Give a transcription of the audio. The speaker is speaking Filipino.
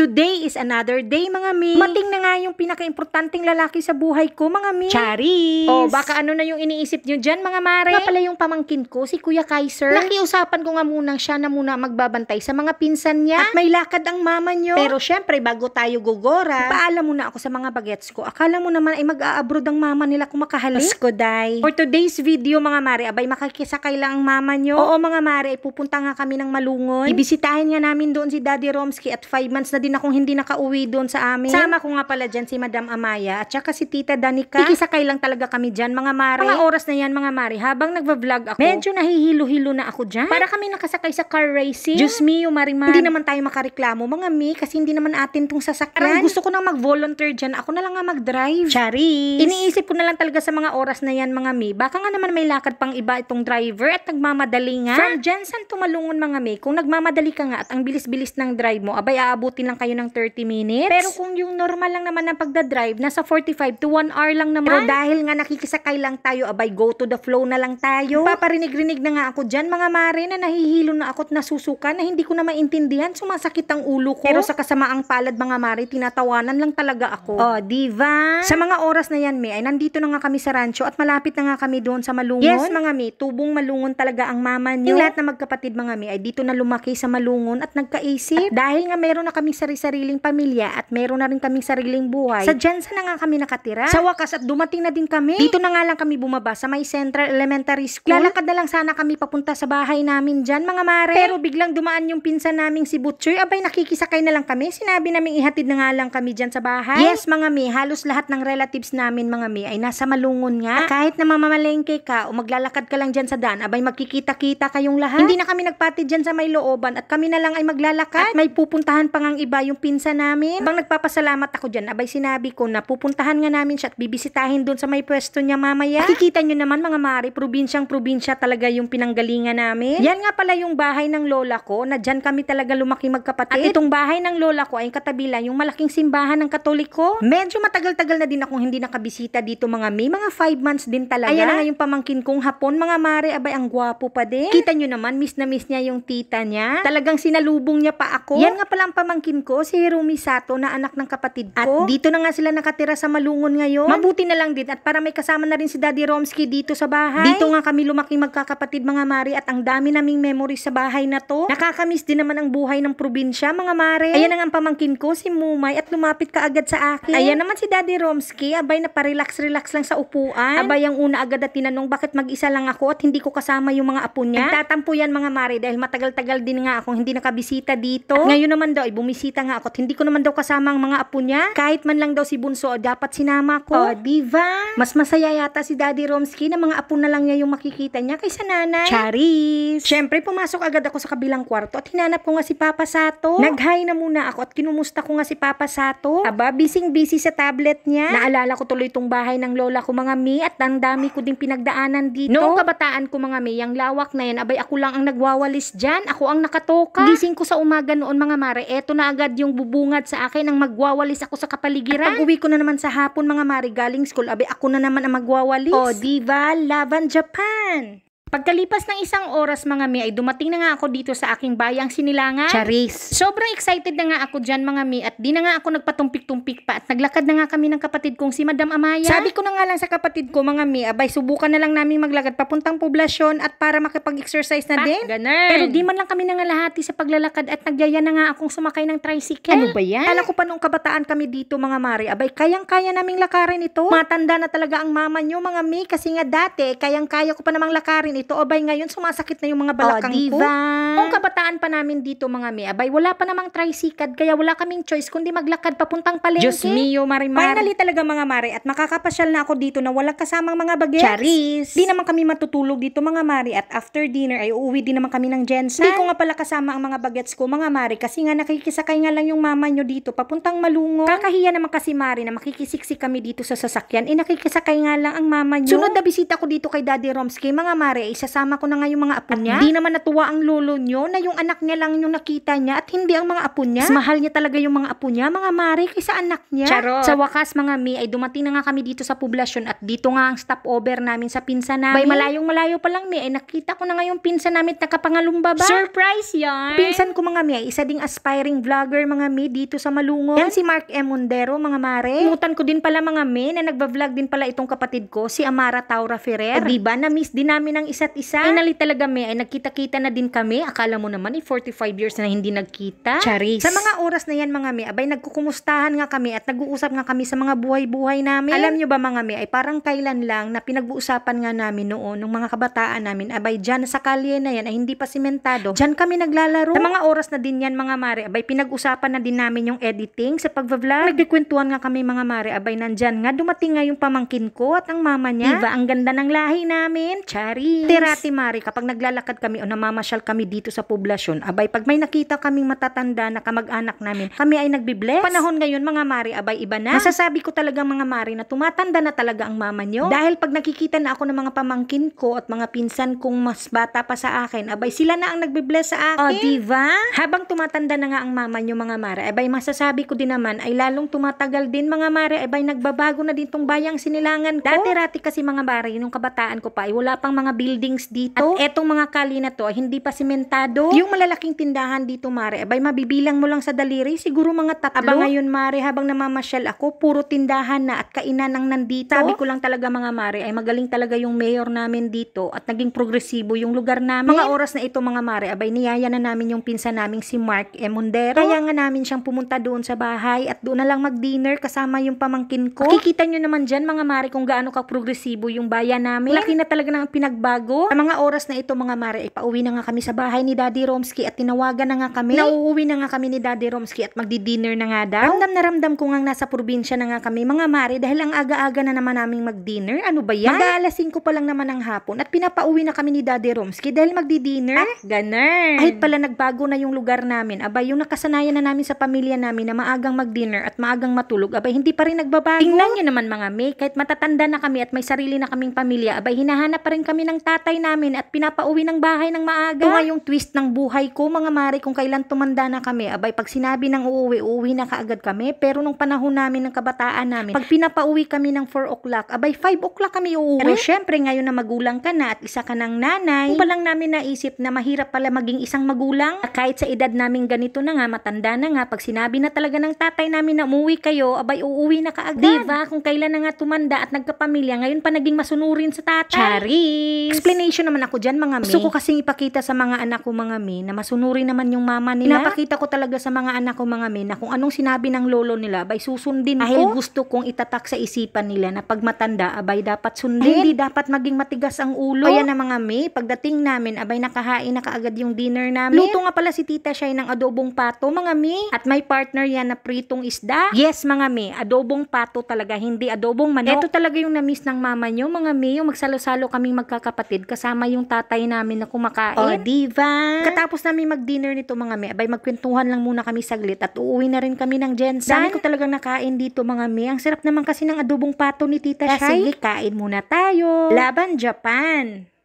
Today is another day, mga mi. Mating na nga yung pinaka-importanting lalaki sa buhay ko, mga mi. Charis! O, oh, baka ano na yung iniisip nyo dyan, mga mare? Nga pala yung pamangkin ko, si Kuya Kaiser. Nakiusapan ko nga muna siya na muna magbabantay sa mga pinsan niya. At may lakad ang mama nyo. Pero syempre, bago tayo gogora, paalam muna ako sa mga bagets ko. Akala mo naman ay mag-aabroad ang mama nila kung makahalik. Pasko, day. For today's video, mga mare, abay makikisakay lang ang mama nyo. Oo, mga mare, ay pupunta nga kami ng Malungon. Ibisitahin nga namin doon si Daddy Romsky at 5 months na din din akong hindi nakauwi doon sa amin. Sama ko nga pala dyan si Madam Amaya at saka si Tita Danica. Ikisakay lang talaga kami dyan mga Mari. Mga oras na yan mga Mari. habang nagva-vlog ako. Medyo nahihilo-hilo na ako dyan. Para kami nakasakay sa car racing. Diyos me, Marimar. Hindi naman tayo makareklamo mga Mi, kasi hindi naman atin tong sasakyan. Parang gusto ko nang mag-volunteer dyan. Ako na lang nga mag-drive. Charis. Iniisip ko na lang talaga sa mga oras na yan mga Mi. Baka nga naman may lakad pang iba itong driver at nagmamadali nga. From Jensen tumalungon mga Mi. Kung nagmamadali ka nga at ang bilis-bilis ng drive mo, abay aabutin lang kayo ng 30 minutes. Pero kung yung normal lang naman ng pagdadrive, nasa 45 to 1 hour lang naman. Pero dahil nga nakikisakay lang tayo, abay go to the flow na lang tayo. Paparinig-rinig na nga ako dyan mga mare na nahihilo na ako at nasusuka na hindi ko na maintindihan, sumasakit ang ulo ko. Pero sa kasamaang palad mga mare, tinatawanan lang talaga ako. Oh, diva. Sa mga oras na yan, may, ay nandito na nga kami sa rancho at malapit na nga kami doon sa Malungon. Yes, mga me, tubong Malungon talaga ang mama niyo. Yung lahat na magkapatid mga me ay dito na lumaki sa Malungon at nagkaisip. At dahil nga meron na kami sari-sariling pamilya at meron na rin kaming sariling buhay, sa Jensen na nga kami nakatira. Sa wakas at dumating na din kami. Dito na nga lang kami bumaba sa may Central Elementary School. Lalakad na lang sana kami papunta sa bahay namin dyan, mga mare. Pero biglang dumaan yung pinsan naming si Butchoy. Abay, nakikisakay na lang kami. Sinabi namin ihatid na nga lang kami dyan sa bahay. Yes, mga mi, halos lahat ng relatives namin, mga mi, ay nasa malungon nga. At kahit na mamamalengke ka o maglalakad ka lang dyan sa daan, abay magkikita-kita kayong lahat. Hindi na kami nagpati dyan sa may looban at kami na lang ay maglalakad. At may pupuntahan pang ang iba ba yung pinsa namin? Bang nagpapasalamat ako dyan, abay sinabi ko na pupuntahan nga namin siya at bibisitahin doon sa may pwesto niya mamaya. Nakikita nyo naman mga mari, probinsyang probinsya talaga yung pinanggalingan namin. Yan nga pala yung bahay ng lola ko na dyan kami talaga lumaki magkapatid. At itong bahay ng lola ko ay katabila yung malaking simbahan ng katoliko. Medyo matagal-tagal na din akong hindi nakabisita dito mga may mga 5 months din talaga. Ayan nga yung pamangkin kong hapon mga mari, abay ang gwapo pa din. Kita nyo naman, miss na miss niya yung tita niya. Talagang sinalubong niya pa ako. Yan nga pala ang pamangkin ko, si Hiromi Sato, na anak ng kapatid ko. At dito na nga sila nakatira sa Malungon ngayon. Mabuti na lang din at para may kasama na rin si Daddy Romsky dito sa bahay. Dito nga kami lumaking magkakapatid mga mari at ang dami naming memories sa bahay na to. Nakakamiss din naman ang buhay ng probinsya mga mare. Ayan ang pamangkin ko, si Mumay at lumapit ka agad sa akin. Ayan naman si Daddy Romsky, abay na parelax-relax lang sa upuan. Abay ang una agad at tinanong bakit mag-isa lang ako at hindi ko kasama yung mga apo niya. Nagtatampo yan mga mare dahil matagal-tagal din nga akong hindi nakabisita dito. At ngayon naman daw ay bumisita nakikita nga ako hindi ko naman daw kasama ang mga apo niya. Kahit man lang daw si Bunso, dapat sinama ko. Oh, diva. Mas masaya yata si Daddy Romsky na mga apo na lang niya yung makikita niya kaysa nanay. Charis. Siyempre, pumasok agad ako sa kabilang kwarto at hinanap ko nga si Papa Sato. Nag-hi na muna ako at kinumusta ko nga si Papa Sato. Aba, busy-busy sa tablet niya. Naalala ko tuloy itong bahay ng lola ko mga mi at ang dami ko ding pinagdaanan dito. Noong kabataan ko mga mi, ang lawak na yan, abay ako lang ang nagwawalis dyan. Ako ang nakatoka. Gising ko sa umaga noon mga mare, eto na agad agad yung bubungat sa akin ang magwawalis ako sa kapaligiran. pag uwi ko na naman sa hapon mga mari galing school, abe ako na naman ang magwawalis. O, oh, diva, Laban Japan! Pagkalipas ng isang oras mga mi ay dumating na nga ako dito sa aking bayang sinilangan. Charis. Sobrang excited na nga ako dyan mga mi at di na nga ako nagpatumpik-tumpik pa at naglakad na nga kami ng kapatid kong si Madam Amaya. Sabi ko na nga lang sa kapatid ko mga mi, abay subukan na lang namin maglakad papuntang poblasyon at para makipag-exercise na Pak, din. Ganun. Pero di man lang kami nangalahati sa paglalakad at nagyaya na nga akong sumakay ng tricycle. Ano ba yan? Alam ko pa nung kabataan kami dito mga mari, abay kayang-kaya naming lakarin ito. Matanda na talaga ang mama nyo mga mi kasi nga dati kayang-kaya ko pa namang lakarin nito, abay ngayon sumasakit na yung mga balakang oh, diva. ko. Noong kabataan pa namin dito mga may, abay wala pa namang tricycad kaya wala kaming choice kundi maglakad papuntang palengke. Diyos mio, marimar. Finally talaga mga Mari at makakapasyal na ako dito na walang kasamang mga bagets. Charis. Di naman kami matutulog dito mga Mari at after dinner ay uuwi din naman kami ng Jensen. Hindi ko nga pala kasama ang mga bagets ko mga Mari kasi nga nakikisakay nga lang yung mama nyo dito papuntang malungo. Kakahiya naman kasi Mari na makikisiksik kami dito sa sasakyan eh nakikisakay nga lang ang mama nyo. Sunod na bisita ko dito kay Daddy Romsky mga Mari isasama ko na nga yung mga apo niya. Hindi naman natuwa ang lolo niyo na yung anak niya lang yung nakita niya at hindi ang mga apo niya. Mas mahal niya talaga yung mga apo niya, mga mare, kaysa anak niya. Charot. Sa wakas mga mi, ay dumating na nga kami dito sa poblasyon at dito nga ang stopover namin sa pinsan namin. May malayong malayo pa lang mi, ay nakita ko na nga yung pinsan namin at nakapangalumba ba? Surprise yan! Pinsan ko mga mi, ay isa ding aspiring vlogger mga mi dito sa Malungon. Yan si Mark M. Mundero mga mare. Imutan ko din pala mga mi na nagba-vlog din pala itong kapatid ko, si Amara Taura Ferrer. diba, na-miss din namin ang isa isa't isa. Finally talaga may ay nagkita-kita na din kami. Akala mo naman eh, i 45 years na hindi nagkita. Charis. Sa mga oras na yan mga may, abay nagkukumustahan nga kami at nag-uusap nga kami sa mga buhay-buhay namin. Alam nyo ba mga may, ay parang kailan lang na pinag-uusapan nga namin noon nung mga kabataan namin, abay dyan sa kalye na yan ay hindi pa simentado. Dyan kami naglalaro. Sa mga oras na din yan mga mare, abay pinag-usapan na din namin yung editing sa pagbablog. Nagkikwentuhan nga kami mga mare, abay nandyan nga dumating nga yung pamangkin ko at ang mama niya. Diba, ang ganda ng lahi namin? Chari dati Mari, kapag naglalakad kami o namamasyal kami dito sa poblasyon, abay, pag may nakita kaming matatanda na kamag-anak namin, kami ay nagbibless. Panahon ngayon, mga Mari, abay, iba na. Masasabi ko talaga, mga Mari, na tumatanda na talaga ang mama nyo. Dahil pag nakikita na ako ng mga pamangkin ko at mga pinsan kong mas bata pa sa akin, abay, sila na ang nagbibless sa akin. O, oh, diva? Habang tumatanda na nga ang mama nyo, mga Mari, abay, masasabi ko din naman ay lalong tumatagal din, mga Mari, abay, nagbabago na din tong bayang sinilangan ko. Dati-rati kasi, mga Mari, nung kabataan ko pa, ay wala pang mga bil buildings dito. At etong mga kali na to, hindi pa simentado. Yung malalaking tindahan dito, Mare, abay, mabibilang mo lang sa daliri, siguro mga tatlo. Aba ngayon, Mare, habang namamasyal ako, puro tindahan na at kainan ang nandito. Sabi ko lang talaga, mga Mare, ay magaling talaga yung mayor namin dito at naging progresibo yung lugar namin. Mga oras na ito, mga Mare, abay, niyaya na namin yung pinsa naming si Mark E. Mondero. Kaya nga namin siyang pumunta doon sa bahay at doon na lang mag-dinner kasama yung pamangkin ko. Makikita nyo naman dyan, mga Mare, kung gaano ka progresibo yung bayan namin. Laki na talaga ng pinagbago bago. Sa mga oras na ito mga mare, ipauwi na nga kami sa bahay ni Daddy Romsky at tinawagan na nga kami. Nauuwi na nga kami ni Daddy Romsky at magdi-dinner na nga daw. Ramdam na ramdam ko nga nasa probinsya na nga kami mga mare dahil ang aga-aga na naman naming mag-dinner. Ano ba yan? Mag-aalas 5 pa lang naman ng hapon at pinapauwi na kami ni Daddy Romsky dahil magdi-dinner. Ah, ganun. Kahit pala nagbago na yung lugar namin, abay yung nakasanayan na namin sa pamilya namin na maagang mag-dinner at maagang matulog, abay hindi pa rin nagbabago. Tingnan nyo naman mga may, kahit matatanda na kami at may sarili na kaming pamilya, abay hinahanap pa rin kami ng tatay namin at pinapauwi ng bahay ng maaga. Ito nga yung twist ng buhay ko mga mare kung kailan tumanda na kami. Abay pag sinabi ng uuwi, uuwi na kaagad kami. Pero nung panahon namin ng kabataan namin, pag pinapauwi kami ng 4 o'clock, abay 5 o'clock kami uuwi. Pero syempre ngayon na magulang ka na at isa ka ng nanay, pa lang namin naisip na mahirap pala maging isang magulang. kahit sa edad namin ganito na nga, matanda na nga, pag sinabi na talaga ng tatay namin na umuwi kayo, abay uuwi na kaagad. Diba? Kung kailan na nga tumanda at nagkapamilya, ngayon pa naging masunurin sa tatay. Charis! explanation naman ako dyan, mga May. Gusto ko kasing ipakita sa mga anak ko, mga May, na masunuri naman yung mama nila. Napakita ko talaga sa mga anak ko, mga May, na kung anong sinabi ng lolo nila, bay susundin Dahil ko. Dahil gusto kong itatak sa isipan nila na pag matanda, abay dapat sundin. Ay, hindi dapat maging matigas ang ulo. Kaya na mga May, pagdating namin, abay nakahain na kaagad yung dinner namin. Luto nga pala si Tita Shay ng adobong pato, mga May. At may partner yan na pritong isda. Yes, mga May, adobong pato talaga, hindi adobong manok. Ito talaga yung na-miss ng mama nyo, mga May, yung magsalo-salo kaming magkakapatid kapatid, kasama yung tatay namin na kumakain. Oh, diva. Katapos namin mag-dinner nito mga me, abay magkwentuhan lang muna kami saglit at uuwi na rin kami ng Jensen. Dami ko talagang nakain dito mga me. Ang sarap naman kasi ng adobong pato ni Tita ah, Shai. Sige, kain muna tayo. Laban Japan.